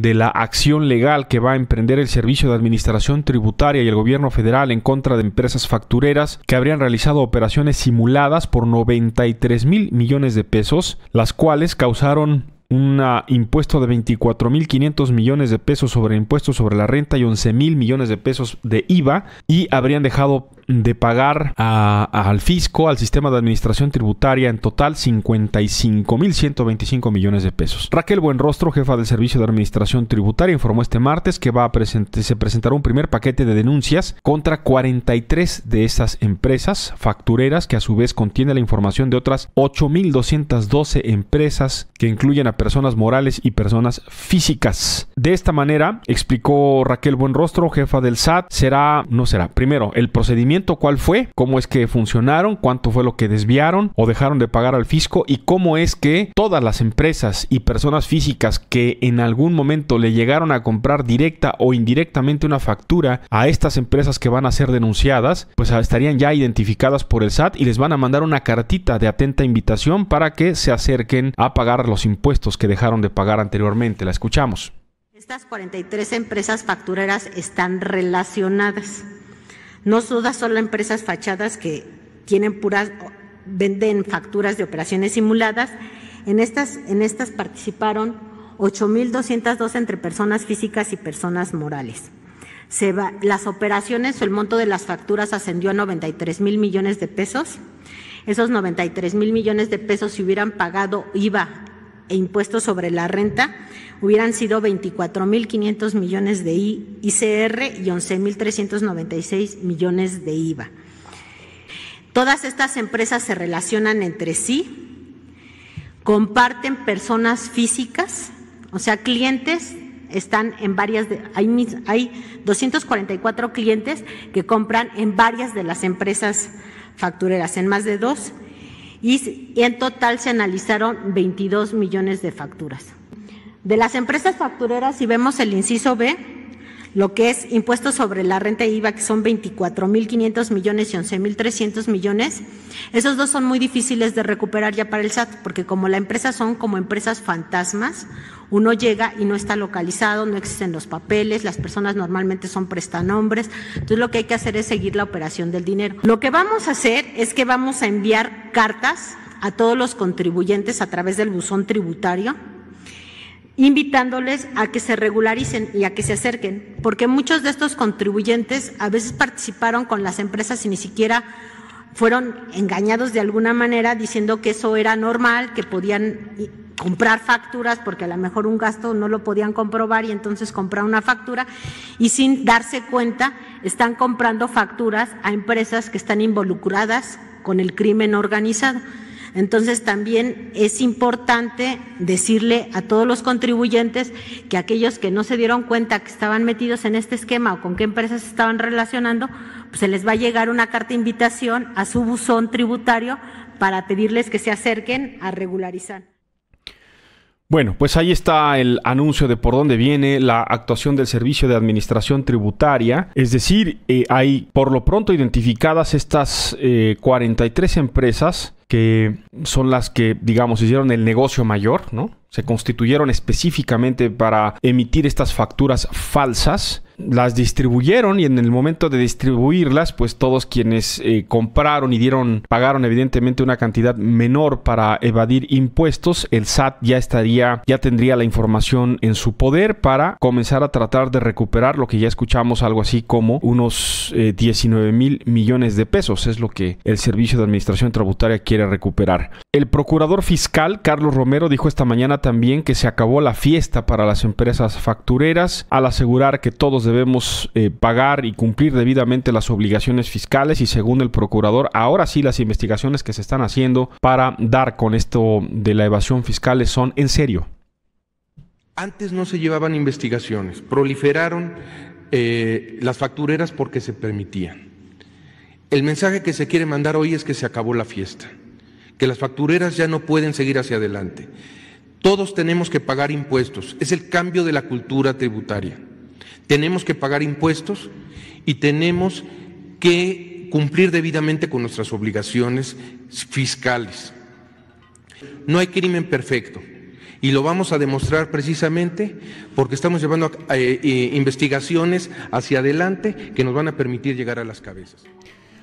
de la acción legal que va a emprender el Servicio de Administración Tributaria y el Gobierno Federal en contra de empresas factureras que habrían realizado operaciones simuladas por 93 mil millones de pesos, las cuales causaron un impuesto de 24.500 millones de pesos sobre impuestos sobre la renta y 11.000 millones de pesos de IVA y habrían dejado de pagar al fisco, al sistema de administración tributaria, en total 55.125 millones de pesos. Raquel Buenrostro, jefa del Servicio de Administración Tributaria, informó este martes que va a se presentará un primer paquete de denuncias contra 43 de esas empresas factureras, que a su vez contiene la información de otras 8.212 empresas que incluyen a personas morales y personas físicas. De esta manera, explicó Raquel Buenrostro, jefa del SAT, será, no será, primero, el procedimiento, cuál fue, cómo es que funcionaron, cuánto fue lo que desviaron o dejaron de pagar al fisco y cómo es que todas las empresas y personas físicas que en algún momento le llegaron a comprar directa o indirectamente una factura a estas empresas que van a ser denunciadas, pues ah, estarían ya identificadas por el SAT y les van a mandar una cartita de atenta invitación para que se acerquen a pagar los impuestos que dejaron de pagar anteriormente. La escuchamos. Estas 43 empresas factureras están relacionadas. No todas son las empresas fachadas que tienen puras venden facturas de operaciones simuladas. En estas, en estas participaron 8.202 entre personas físicas y personas morales. las operaciones o el monto de las facturas ascendió a 93 mil millones de pesos. Esos 93 mil millones de pesos, si hubieran pagado IVA e impuestos sobre la renta hubieran sido 24.500 millones de ICR y 11.396 millones de IVA. Todas estas empresas se relacionan entre sí, comparten personas físicas, o sea, clientes están en varias, de, hay, hay 244 clientes que compran en varias de las empresas factureras, en más de dos y en total se analizaron 22 millones de facturas. De las empresas factureras, si vemos el inciso B, lo que es impuestos sobre la renta e IVA, que son 24.500 millones y 11.300 millones, esos dos son muy difíciles de recuperar ya para el SAT, porque como la empresa son como empresas fantasmas, uno llega y no está localizado, no existen los papeles, las personas normalmente son prestanombres, entonces lo que hay que hacer es seguir la operación del dinero. Lo que vamos a hacer es que vamos a enviar cartas a todos los contribuyentes a través del buzón tributario invitándoles a que se regularicen y a que se acerquen, porque muchos de estos contribuyentes a veces participaron con las empresas y ni siquiera fueron engañados de alguna manera diciendo que eso era normal, que podían comprar facturas porque a lo mejor un gasto no lo podían comprobar y entonces comprar una factura y sin darse cuenta están comprando facturas a empresas que están involucradas con el crimen organizado. Entonces también es importante decirle a todos los contribuyentes que aquellos que no se dieron cuenta que estaban metidos en este esquema o con qué empresas estaban relacionando, pues se les va a llegar una carta de invitación a su buzón tributario para pedirles que se acerquen a regularizar. Bueno, pues ahí está el anuncio de por dónde viene la actuación del Servicio de Administración Tributaria. Es decir, eh, hay por lo pronto identificadas estas 43 eh, empresas que son las que, digamos, hicieron el negocio mayor, ¿no? Se constituyeron específicamente para emitir estas facturas falsas las distribuyeron y en el momento de distribuirlas, pues todos quienes eh, compraron y dieron, pagaron evidentemente una cantidad menor para evadir impuestos, el SAT ya estaría, ya tendría la información en su poder para comenzar a tratar de recuperar lo que ya escuchamos, algo así como unos 19 eh, mil millones de pesos, es lo que el Servicio de Administración Tributaria quiere recuperar. El procurador fiscal Carlos Romero dijo esta mañana también que se acabó la fiesta para las empresas factureras al asegurar que todos debemos eh, pagar y cumplir debidamente las obligaciones fiscales y según el procurador ahora sí las investigaciones que se están haciendo para dar con esto de la evasión fiscal son en serio. Antes no se llevaban investigaciones, proliferaron eh, las factureras porque se permitían. El mensaje que se quiere mandar hoy es que se acabó la fiesta que las factureras ya no pueden seguir hacia adelante. Todos tenemos que pagar impuestos, es el cambio de la cultura tributaria. Tenemos que pagar impuestos y tenemos que cumplir debidamente con nuestras obligaciones fiscales. No hay crimen perfecto y lo vamos a demostrar precisamente porque estamos llevando eh, eh, investigaciones hacia adelante que nos van a permitir llegar a las cabezas.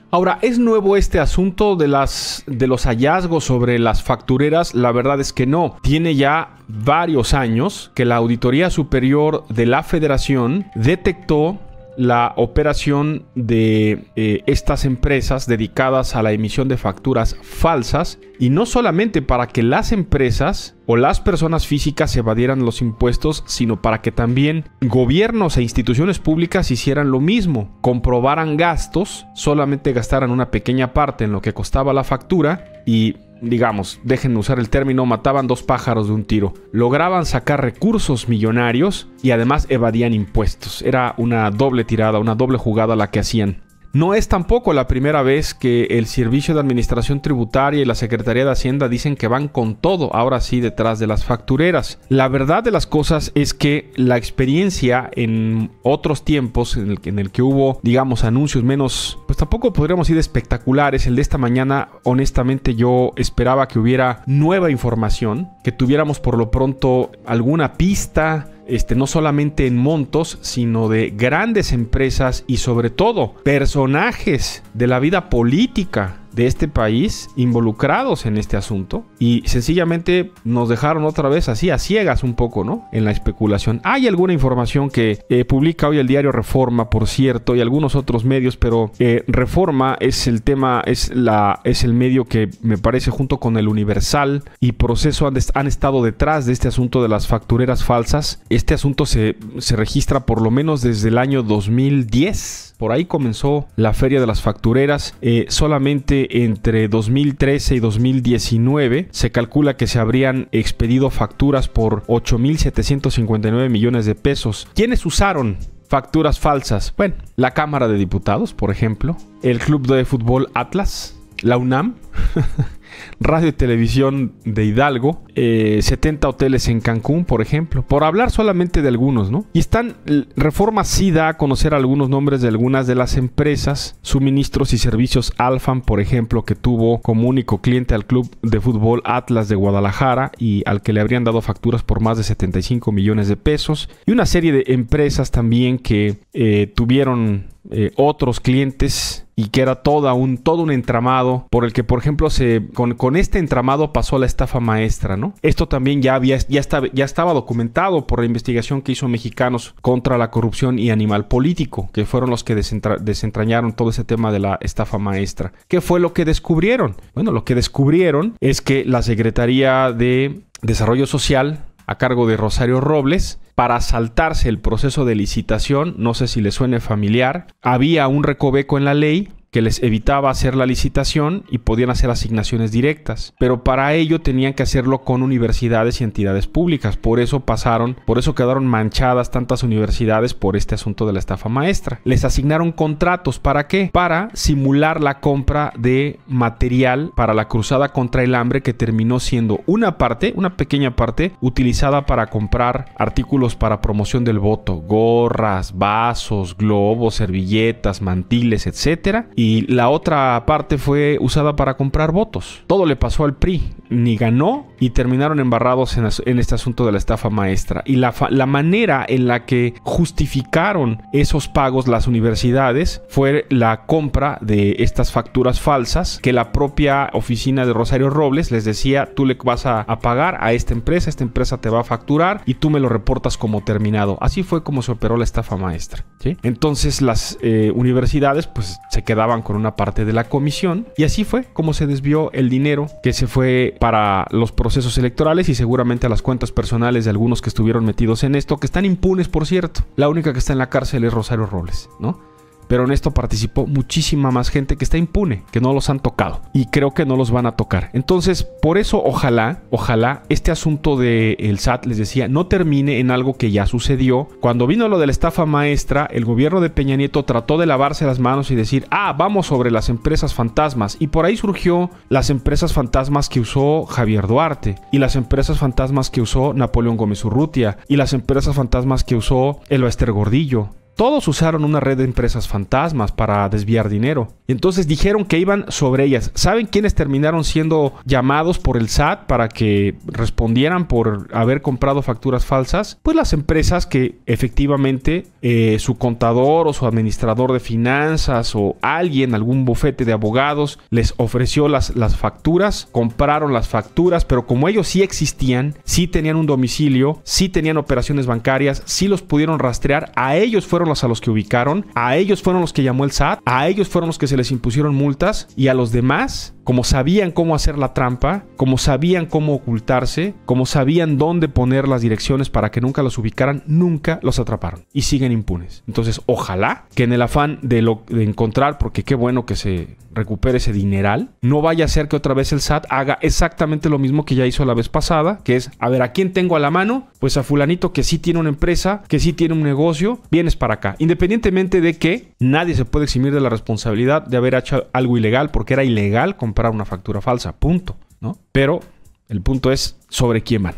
Ahora, ¿es nuevo este asunto de, las, de los hallazgos sobre las factureras? La verdad es que no. Tiene ya varios años que la Auditoría Superior de la Federación detectó la operación de eh, estas empresas dedicadas a la emisión de facturas falsas y no solamente para que las empresas o las personas físicas evadieran los impuestos, sino para que también gobiernos e instituciones públicas hicieran lo mismo, comprobaran gastos, solamente gastaran una pequeña parte en lo que costaba la factura y digamos, déjenme usar el término, mataban dos pájaros de un tiro. Lograban sacar recursos millonarios y además evadían impuestos. Era una doble tirada, una doble jugada la que hacían. No es tampoco la primera vez que el Servicio de Administración Tributaria y la Secretaría de Hacienda dicen que van con todo, ahora sí, detrás de las factureras. La verdad de las cosas es que la experiencia en otros tiempos en el, que hubo, digamos, anuncios menos, pues tampoco podríamos ir espectaculares. El de esta mañana, honestamente, yo esperaba que hubiera nueva información, que tuviéramos por lo pronto alguna pista este, no solamente en montos, sino de grandes empresas y sobre todo personajes de la vida política de este país involucrados en este asunto y sencillamente nos dejaron otra vez así a ciegas un poco, ¿no? En la especulación. Hay alguna información que eh, publica hoy el diario Reforma, por cierto, y algunos otros medios, pero eh, Reforma es el tema, es, la, es el medio que me parece junto con el Universal y Proceso han, estado detrás de este asunto de las factureras falsas. Este asunto se, registra por lo menos desde el año 2010. Por ahí comenzó la feria de las factureras eh, solamente entre 2013 y 2019 se calcula que se habrían expedido facturas por 8.759 millones de pesos. ¿Quiénes usaron facturas falsas? Bueno, la Cámara de Diputados, por ejemplo, el Club de Fútbol Atlas, la UNAM radio y televisión de Hidalgo, 70 eh, hoteles en Cancún, por ejemplo, por hablar solamente de algunos, ¿no? Y están, Reforma sí da a conocer algunos nombres de algunas de las empresas, suministros y servicios Alfam, por ejemplo, que tuvo como único cliente al club de fútbol Atlas de Guadalajara y al que le habrían dado facturas por más de 75 millones de pesos, y una serie de empresas también que eh, tuvieron eh, otros clientes y que era un, todo un entramado por el que, por ejemplo, se, con, este entramado pasó la estafa maestra, ¿no? Esto también ya, había, ya, estaba, ya estaba documentado por la investigación que hizo Mexicanos contra la corrupción y animal político, que fueron los que desentrañaron todo ese tema de la estafa maestra. ¿Qué fue lo que descubrieron? Bueno, lo que descubrieron es que la Secretaría de Desarrollo Social a cargo de Rosario Robles, para saltarse el proceso de licitación, no sé si le suene familiar, había un recoveco en la ley que les evitaba hacer la licitación y podían hacer asignaciones directas. Pero para ello tenían que hacerlo con universidades y entidades públicas. Por eso pasaron, por eso quedaron manchadas tantas universidades por este asunto de la estafa maestra. Les asignaron contratos. ¿Para qué? Para simular la compra de material para la cruzada contra el hambre que terminó siendo una parte, una pequeña parte, utilizada para comprar artículos para promoción del voto. Gorras, vasos, globos, servilletas, mantiles, etcétera y la otra parte fue usada para comprar votos. Todo le pasó al PRI, ni ganó y terminaron embarrados en, este asunto de la estafa maestra. Y la, manera en la que justificaron esos pagos las universidades fue la compra de estas facturas falsas que la propia oficina de Rosario Robles les decía, tú le vas a, pagar a esta empresa, esta empresa te va a facturar y tú me lo reportas como terminado. Así fue como se operó la estafa maestra. Entonces las eh, universidades pues se quedaron con una parte de la comisión y así fue como se desvió el dinero que se fue para los procesos electorales y seguramente a las cuentas personales de algunos que estuvieron metidos en esto, que están impunes por cierto. La única que está en la cárcel es Rosario Robles, ¿no? pero en esto participó muchísima más gente que está impune, que no los han tocado y creo que no los van a tocar. Entonces, por eso ojalá, ojalá este asunto del el SAT, les decía, no termine en algo que ya sucedió. Cuando vino lo de la estafa maestra, el gobierno de Peña Nieto trató de lavarse las manos y decir, ah, vamos sobre las empresas fantasmas. Y por ahí surgió las empresas fantasmas que usó Javier Duarte y las empresas fantasmas que usó Napoleón Gómez Urrutia y las empresas fantasmas que usó el Gordillo todos usaron una red de empresas fantasmas para desviar dinero. Y entonces dijeron que iban sobre ellas. ¿Saben quiénes terminaron siendo llamados por el SAT para que respondieran por haber comprado facturas falsas? Pues las empresas que efectivamente eh, su contador o su administrador de finanzas o alguien, algún bufete de abogados, les ofreció las, las facturas, compraron las facturas, pero como ellos sí existían, sí tenían un domicilio, sí tenían operaciones bancarias, sí los pudieron rastrear, a ellos fueron los a los que ubicaron, a ellos fueron los que llamó el SAT, a ellos fueron los que se les impusieron multas y a los demás, como sabían cómo hacer la trampa, como sabían cómo ocultarse, como sabían dónde poner las direcciones para que nunca los ubicaran, nunca los atraparon y siguen impunes. Entonces, ojalá que en el afán de, lo, de encontrar, porque qué bueno que se recupere ese dineral, no vaya a ser que otra vez el SAT haga exactamente lo mismo que ya hizo la vez pasada, que es, a ver, ¿a quién tengo a la mano? Pues a fulanito que sí tiene una empresa, que sí tiene un negocio, vienes para acá. Independientemente de que nadie se puede eximir de la responsabilidad de haber hecho algo ilegal, porque era ilegal comprar una factura falsa, punto, ¿no? Pero el punto es sobre quién mal.